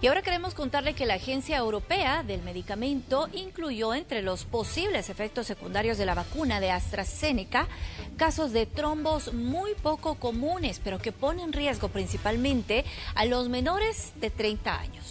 Y ahora queremos contarle que la Agencia Europea del Medicamento incluyó entre los posibles efectos secundarios de la vacuna de AstraZeneca casos de trombos muy poco comunes, pero que ponen en riesgo principalmente a los menores de 30 años.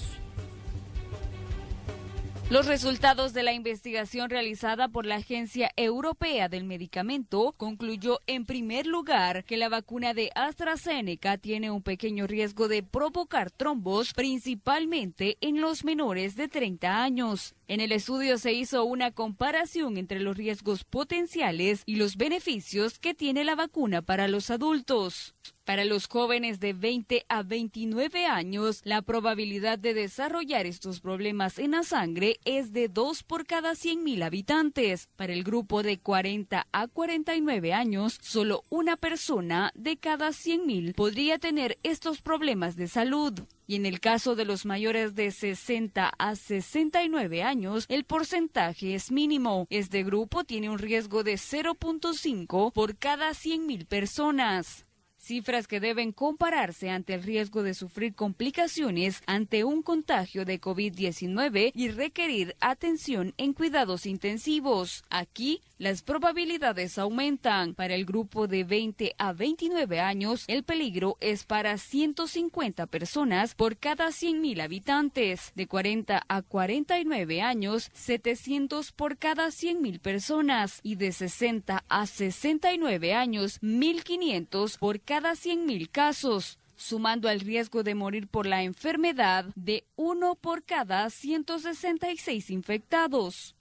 Los resultados de la investigación realizada por la Agencia Europea del Medicamento concluyó en primer lugar que la vacuna de AstraZeneca tiene un pequeño riesgo de provocar trombos, principalmente en los menores de 30 años. En el estudio se hizo una comparación entre los riesgos potenciales y los beneficios que tiene la vacuna para los adultos. Para los jóvenes de 20 a 29 años, la probabilidad de desarrollar estos problemas en la sangre es de 2 por cada 100.000 habitantes. Para el grupo de 40 a 49 años, solo una persona de cada 100.000 podría tener estos problemas de salud y en el caso de los mayores de 60 a 69 años, el porcentaje es mínimo. Este grupo tiene un riesgo de 0.5 por cada 100.000 personas. Cifras que deben compararse ante el riesgo de sufrir complicaciones ante un contagio de COVID-19 y requerir atención en cuidados intensivos. Aquí las probabilidades aumentan. Para el grupo de 20 a 29 años, el peligro es para 150 personas por cada 100.000 habitantes. De 40 a 49 años, 700 por cada 100.000 personas. Y de 60 a 69 años, 1.500 por cada 100.000 casos sumando al riesgo de morir por la enfermedad de uno por cada 166 infectados.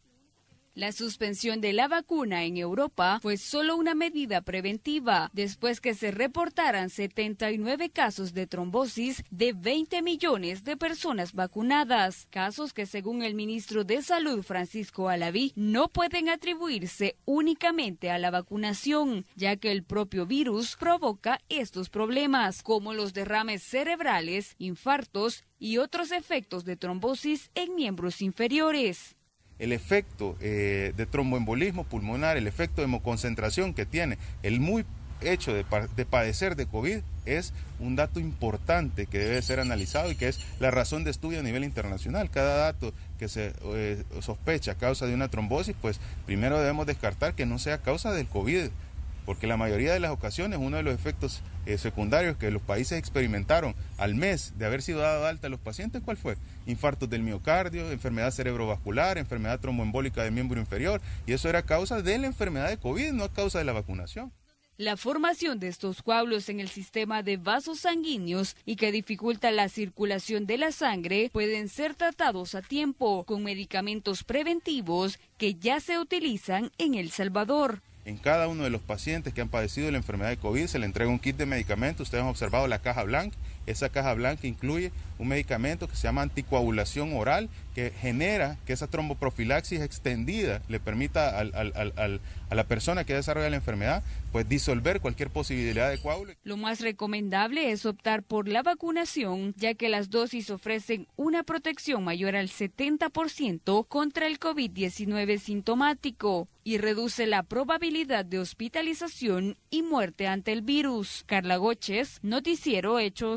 La suspensión de la vacuna en Europa fue solo una medida preventiva después que se reportaran 79 casos de trombosis de 20 millones de personas vacunadas, casos que según el ministro de Salud Francisco Alaví no pueden atribuirse únicamente a la vacunación, ya que el propio virus provoca estos problemas, como los derrames cerebrales, infartos y otros efectos de trombosis en miembros inferiores el efecto eh, de tromboembolismo pulmonar, el efecto de hemoconcentración que tiene, el muy hecho de, padecer de COVID es un dato importante que debe ser analizado y que es la razón de estudio a nivel internacional. Cada dato que se eh, sospecha a causa de una trombosis, pues primero debemos descartar que no sea causa del COVID, porque la mayoría de las ocasiones uno de los efectos eh, secundarios que los países experimentaron al mes de haber sido dado alta a los pacientes, ¿cuál fue? Infartos del miocardio, enfermedad cerebrovascular, enfermedad tromboembólica del miembro inferior, y eso era causa de la enfermedad de COVID, no a causa de la vacunación. La formación de estos coágulos en el sistema de vasos sanguíneos y que dificulta la circulación de la sangre pueden ser tratados a tiempo con medicamentos preventivos que ya se utilizan en El Salvador. En cada uno de los pacientes que han padecido la enfermedad de COVID se le entrega un kit de medicamentos, Ustedes han observado la caja blanca. Esa caja blanca incluye un medicamento que se llama anticoagulación oral, que genera que esa tromboprofilaxis extendida le permita a la persona que desarrolla la enfermedad pues disolver cualquier posibilidad de coágulo. Lo más recomendable es optar por la vacunación, ya que las dosis ofrecen una protección mayor al 70% contra el COVID-19 sintomático y reduce la probabilidad de hospitalización y muerte ante el virus. Carla Goches, Noticiero Hechos.